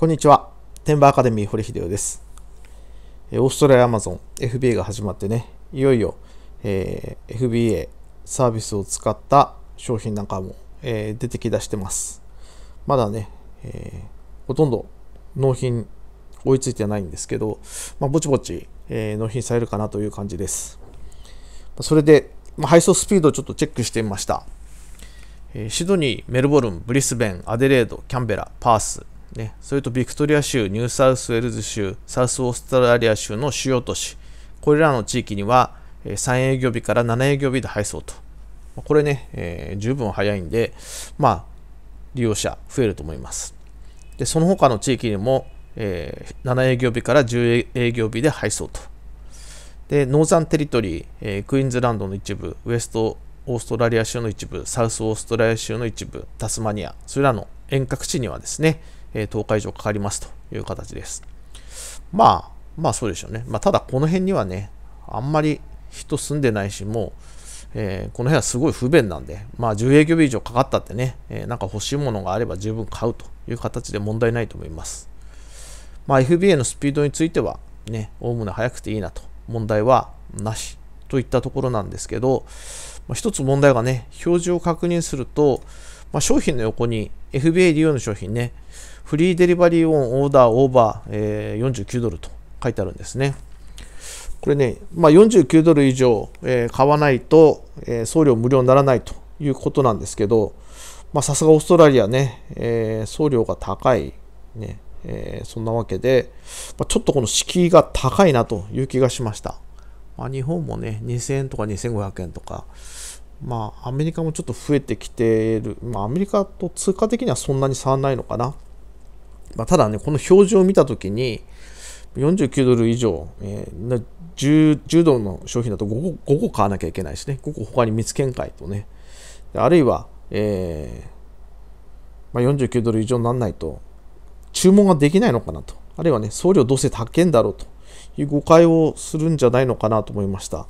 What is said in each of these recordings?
こんにちは。テンバーアカデミー堀秀夫です。オーストラリアアマゾン FBA が始まってね、いよいよ、えー、FBA サービスを使った商品なんかも、えー、出てきだしてます。まだね、えー、ほとんど納品追いついてないんですけど、まあ、ぼちぼち、え納品されるかなという感じです。それで、まあ、配送スピードをちょっとチェックしてみました。シドニー、メルボルン、ブリスベン、アデレード、キャンベラ、パース、ね、それとビクトリア州、ニューサウスウェルズ州、サウスオーストラリア州の主要都市、これらの地域には3営業日から7営業日で配送と。これね、えー、十分早いんで、まあ、利用者増えると思います。で、その他の地域にも、えー、7営業日から10営業日で配送と。で、ノーザンテリトリー、えー、クイーンズランドの一部、ウエストオーストラリア州の一部、サウスオーストラリア州の一部、タスマニア、それらの遠隔地にはですね、え10日以上かかりますという形です。まあ、まあそうでしょうね。まあ、ただこの辺にはね、あんまり人住んでないし、もう、えー、この辺はすごい不便なんで、まあ10営業日以上かかったってね、えー、なんか欲しいものがあれば十分買うという形で問題ないと思います。まあ FBA のスピードについては、ね、おおむね速くていいなと、問題はなしといったところなんですけど、まあ、一つ問題がね、表示を確認すると、まあ、商品の横に FBA 利用の商品ね、フリーデリバリーオンオーダーオーバー、えー、49ドルと書いてあるんですね。これね、まあ、49ドル以上、えー、買わないと、えー、送料無料にならないということなんですけど、さすがオーストラリアね、えー、送料が高い、ね、えー、そんなわけで、まあ、ちょっとこの敷居が高いなという気がしました。まあ、日本もね、2000円とか2500円とか、まあ、アメリカもちょっと増えてきている、まあ、アメリカと通貨的にはそんなに差はないのかな、まあ、ただね、この表示を見たときに、49ドル以上、えー、10, 10ドルの商品だと5個 ,5 個買わなきゃいけないですね、5個他に見つけんかいとね、あるいは、えーまあ、49ドル以上にならないと、注文ができないのかなと、あるいはね、送料どうせ高いんだろうという誤解をするんじゃないのかなと思いました。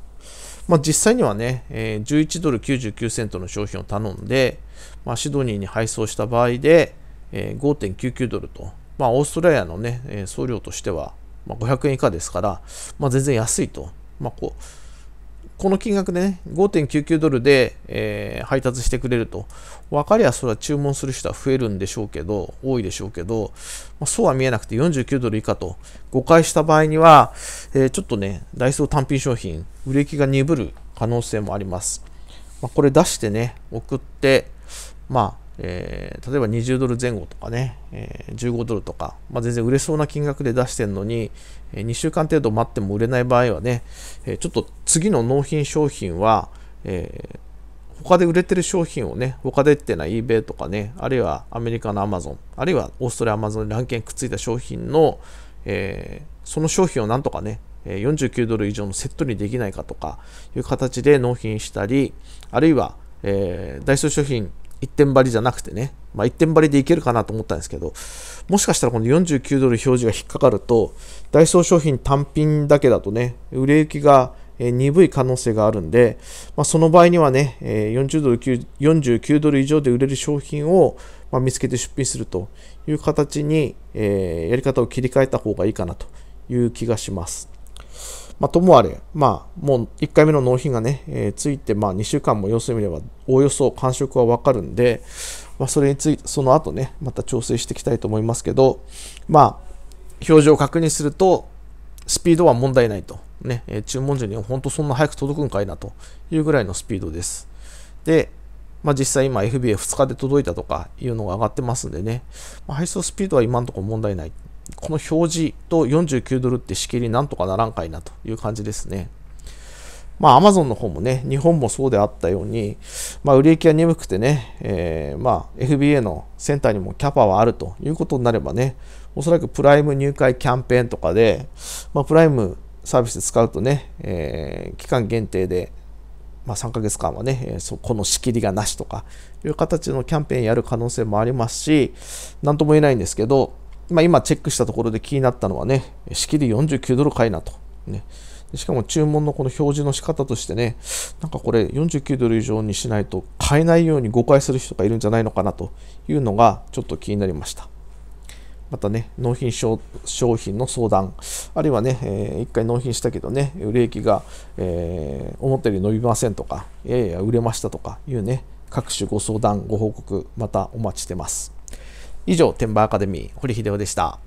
まあ、実際にはね、えー、11ドル99セントの商品を頼んで、まあ、シドニーに配送した場合で、えー、5.99ドルと、まあ、オーストラリアのね、えー、送料としては、まあ、500円以下ですから、まあ、全然安いと。まあ、こうこの金額でね、5.99ドルで、えー、配達してくれると、分かりやそれは注文する人は増えるんでしょうけど、多いでしょうけど、まあ、そうは見えなくて49ドル以下と誤解した場合には、えー、ちょっとね、ダイソー単品商品、売れ行きが鈍る可能性もあります。まあ、これ出してね、送って、まあ、えー、例えば20ドル前後とかね、えー、15ドルとか、まあ、全然売れそうな金額で出してるのに、えー、2週間程度待っても売れない場合はね、えちょっと次の納品商品は、え他で売れてる商品をね、他でってい eBay とかね、あるいはアメリカの Amazon、あるいはオーストラリア Amazon にランキングくっついた商品の、えー、その商品をなんとかね、49ドル以上のセットにできないかとかいう形で納品したり、あるいは、えー、ダイソー商品1点張りじゃなくてね、まあ、1点張りでいけるかなと思ったんですけど、もしかしたらこの49ドル表示が引っかかると、ダイソー商品単品だけだとね、売れ行きがえ鈍い可能性があるんで、まあ、その場合にはね、え40ドル49ドル以上で売れる商品を、ま見つけて出品するという形に、えやり方を切り替えた方がいいかなという気がします。まあ、ともあれ、まあ、もう1回目の納品がね、えー、ついて、まあ、2週間も様子見れば、おおよそ感触はわかるんで、まあ、それについて、その後ね、また調整していきたいと思いますけど、まあ、表示を確認すると、スピードは問題ないとね、え注文時に本当そんな早く届くんかいなというぐらいのスピードです。で、まあ、実際今 FBA2 日で届いたとかいうのが上がってますんでね、まあ、配送スピードは今のところ問題ない。この表示と49ドルって仕切りなんとかならんかいなという感じですね。まあ Amazon の方もね、日本もそうであったように、まあ、売り行きは鈍くてね、えー、まあ FBA のセンターにもキャパはあるということになればね、おそらくプライム入会キャンペーンとかで、まあ、プライムサービス使うとね、えー、期間限定で、まあ、3ヶ月間はね、そこの仕切りがなしとかいう形のキャンペーンやる可能性もありますし、何とも言えないんですけど、まあ、今チェックしたところで気になったのはね、仕切り49ドル買いなと。ね、しかも注文のこの表示の仕方としてね、なんかこれ49ドル以上にしないと買えないように誤解する人がいるんじゃないのかなというのがちょっと気になりました。またね、納品商品の相談、あるいはね、えー、1回納品したけどね、売れ行きが、えー、思ったより伸びませんとか、いやいや、売れましたとかいうね、各種ご相談、ご報告、またお待ちしてます。以上、天馬アカデミー、堀秀夫でした。